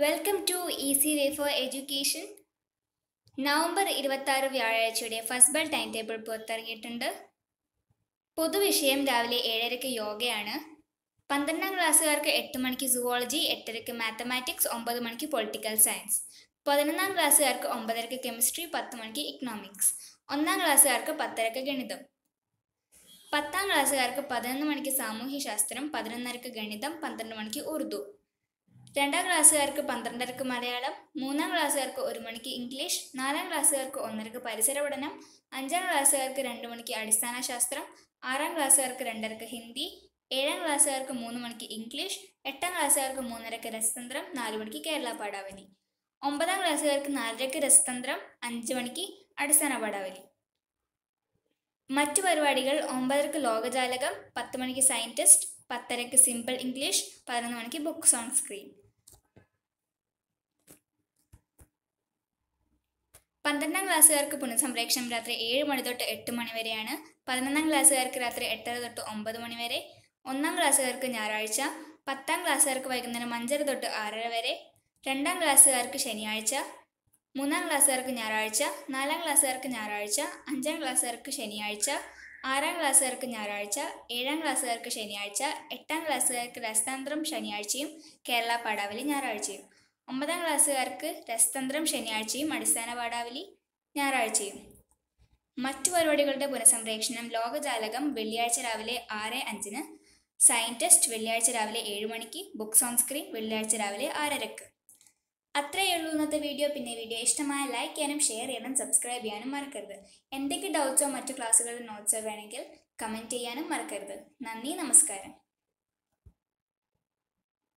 welcome to easy way for education November ആറ് വ്യാഴാഴ്ചയുടെ first bell time table പുറത്തിറങ്ങിയിട്ടുണ്ട് പൊതുവിഷയം രാവിലെ ഏഴരയ്ക്ക് യോഗയാണ് പന്ത്രണ്ടാം ക്ലാസ്സുകാർക്ക് എട്ട് മണിക്ക് സുവോളജി എട്ടരയ്ക്ക് മാത്തമാറ്റിക്സ് ഒമ്പത് മണിക്ക് പൊളിറ്റിക്കൽ സയൻസ് പതിനൊന്നാം ക്ലാസ്സുകാർക്ക് ഒമ്പതരയ്ക്ക് കെമിസ്ട്രി പത്ത് മണിക്ക് ഇക്കണോമിക്സ് ഒന്നാം ക്ലാസ്സുകാർക്ക് പത്തരയ്ക്ക് ഗണിതം പത്താം ക്ലാസ്സുകാർക്ക് പതിനൊന്ന് മണിക്ക് സാമൂഹ്യശാസ്ത്രം പതിനൊന്നരയ്ക്ക് ഗണിതം പന്ത്രണ്ട് മണിക്ക് ഉറുദു രണ്ടാം ക്ലാസ്സുകാർക്ക് പന്ത്രണ്ടരക്ക് മലയാളം മൂന്നാം ക്ലാസ്സുകാർക്ക് ഒരു മണിക്ക് ഇംഗ്ലീഷ് നാലാം ക്ലാസ്സുകാർക്ക് ഒന്നരക്ക് പരിസര പഠനം അഞ്ചാം ക്ലാസ്സുകാർക്ക് രണ്ട് മണിക്ക് അടിസ്ഥാന ശാസ്ത്രം ആറാം ക്ലാസ്സുകാർക്ക് രണ്ടരക്ക് ഹിന്ദി ഏഴാം ക്ലാസ്സുകാർക്ക് മൂന്ന് മണിക്ക് ഇംഗ്ലീഷ് എട്ടാം ക്ലാസ്സുകാർക്ക് മൂന്നരക്ക് രസതന്ത്രം നാലു മണിക്ക് കേരള പാഠാവലി ഒമ്പതാം ക്ലാസ്സുകാർക്ക് നാലരക്ക് രസതന്ത്രം അഞ്ച് മണിക്ക് അടിസ്ഥാന പാഠാവലി മറ്റു പരിപാടികൾ ഒമ്പതരക്ക് ലോകജാലകം പത്ത് മണിക്ക് സയൻറ്റിസ്റ്റ് പത്തരക്ക് സിമ്പിൾ ഇംഗ്ലീഷ് പതിനൊന്ന് മണിക്ക് ബുക്ക്സ് ഓൺ സ്ക്രീൻ പന്ത്രണ്ടാം ക്ലാസ്സുകാർക്ക് പുനഃസംപ്രേക്ഷണം രാത്രി ഏഴ് മണി തൊട്ട് എട്ട് മണി വരെയാണ് പതിനൊന്നാം ക്ലാസ്സുകാർക്ക് രാത്രി എട്ടര തൊട്ട് ഒമ്പത് മണി വരെ ഒന്നാം ക്ലാസ്സുകാർക്ക് ഞായറാഴ്ച പത്താം ക്ലാസ്സുകാർക്ക് വൈകുന്നേരം അഞ്ചര തൊട്ട് ആറര വരെ രണ്ടാം ക്ലാസ്സുകാർക്ക് ശനിയാഴ്ച മൂന്നാം ക്ലാസ്സുകാർക്ക് ഞായറാഴ്ച നാലാം ക്ലാസ്സുകാർക്ക് ഞായറാഴ്ച അഞ്ചാം ക്ലാസ്സുകാർക്ക് ശനിയാഴ്ച ആറാം ക്ലാസ്സുകാർക്ക് ഞായറാഴ്ച ഏഴാം ക്ലാസ്സുകാർക്ക് ശനിയാഴ്ച എട്ടാം ക്ലാസ്സുകാർക്ക് രസതന്ത്രം ശനിയാഴ്ചയും കേരള പടാവലി ഞായറാഴ്ചയും ഒമ്പതാം ക്ലാസ്സുകാർക്ക് രസതന്ത്രം ശനിയാഴ്ചയും അടിസ്ഥാന പാഠാവലി ഞായറാഴ്ചയും മറ്റു പരിപാടികളുടെ പുനഃസംപ്രേക്ഷണം ലോകജാലകം വെള്ളിയാഴ്ച രാവിലെ ആറ് അഞ്ചിന് സയൻറ്റിസ്റ്റ് വെള്ളിയാഴ്ച രാവിലെ ഏഴ് മണിക്ക് ബുക്സ് ഓൺ സ്ക്രീൻ വെള്ളിയാഴ്ച രാവിലെ ആറരക്ക് അത്രയേ ഉള്ളൂ ഇന്നത്തെ വീഡിയോ പിന്നെ വീഡിയോ ഇഷ്ടമായ ലൈക്ക് ചെയ്യാനും ഷെയർ ചെയ്യാനും സബ്സ്ക്രൈബ് ചെയ്യാനും മറക്കരുത് എന്തൊക്കെ ഡൗട്ട്സോ മറ്റു ക്ലാസ്സുകളുടെ നോട്ട്സോ വേണമെങ്കിൽ കമൻറ്റ് ചെയ്യാനും മറക്കരുത് നന്ദി നമസ്കാരം